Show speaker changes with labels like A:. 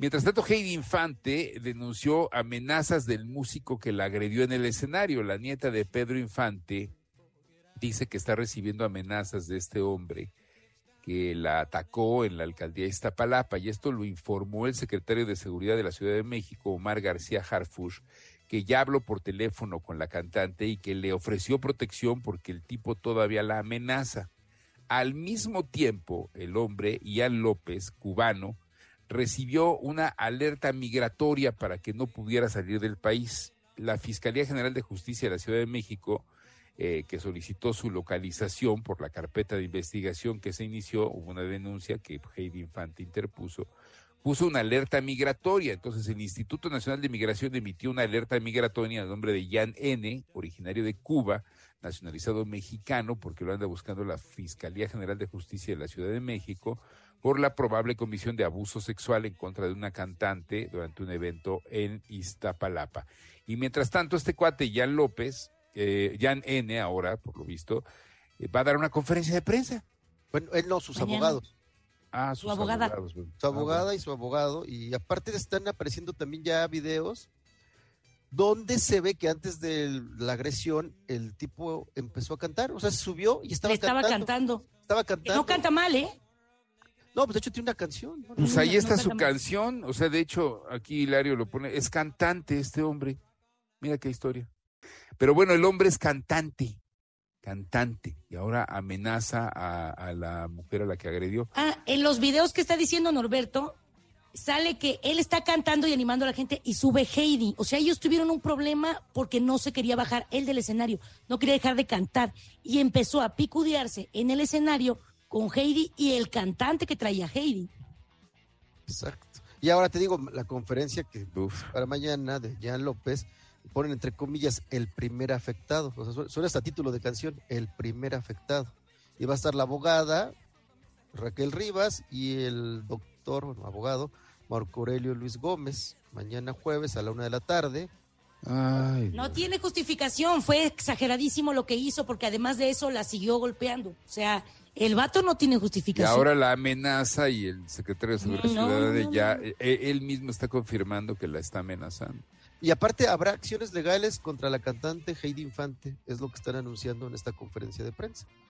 A: Mientras tanto, Heidi Infante denunció amenazas del músico que la agredió en el escenario. La nieta de Pedro Infante dice que está recibiendo amenazas de este hombre que la atacó en la alcaldía de Iztapalapa y esto lo informó el secretario de Seguridad de la Ciudad de México, Omar García Harfush, que ya habló por teléfono con la cantante y que le ofreció protección porque el tipo todavía la amenaza. Al mismo tiempo, el hombre, Ian López, cubano, recibió una alerta migratoria para que no pudiera salir del país. La Fiscalía General de Justicia de la Ciudad de México, eh, que solicitó su localización por la carpeta de investigación que se inició, hubo una denuncia que Heidi Infante interpuso, puso una alerta migratoria. Entonces el Instituto Nacional de Migración emitió una alerta migratoria en nombre de Jan N., originario de Cuba, nacionalizado mexicano, porque lo anda buscando la Fiscalía General de Justicia de la Ciudad de México, por la probable comisión de abuso sexual en contra de una cantante durante un evento en Iztapalapa. Y mientras tanto, este cuate, Jan López, eh, Jan N. ahora, por lo visto, eh, va a dar una conferencia de prensa.
B: Bueno, él no, sus abogados. Ah, sus su abogada. Abogados, Su ah, abogada y su abogado. Y aparte están apareciendo también ya videos donde se ve que antes de la agresión el tipo empezó a cantar, o sea, se subió y estaba, Le estaba cantando. Estaba cantando. No canta mal, ¿eh? No, pues de hecho tiene una canción. Pues ahí está su
A: canción, o sea, de hecho aquí Hilario lo pone, es cantante este hombre. Mira qué historia. Pero bueno, el hombre es cantante, cantante, y ahora amenaza a, a la mujer a la que agredió.
C: Ah, en los videos que está diciendo Norberto, sale que él está cantando y animando a la gente y sube Heidi. O sea, ellos tuvieron un problema porque no se quería bajar él del escenario, no quería dejar de cantar y empezó a picudearse en el escenario con Heidi y el cantante que traía Heidi.
B: Exacto. Y ahora te digo, la conferencia que para mañana de Jan López ponen entre comillas el primer afectado. O sea, suena hasta título de canción, el primer afectado. Y va a estar la abogada Raquel Rivas y el doctor doctor, abogado, Marco Aurelio Luis Gómez, mañana jueves a la una de la tarde. no
C: tiene justificación, fue exageradísimo lo que hizo porque además de eso la siguió golpeando. O sea,
B: el vato no tiene justificación. Y ahora
A: la amenaza y el secretario de Seguridad de ya, e, él mismo está confirmando que la está amenazando.
B: Y aparte habrá acciones legales contra la cantante Heidi Infante, es lo que están anunciando en esta conferencia de prensa.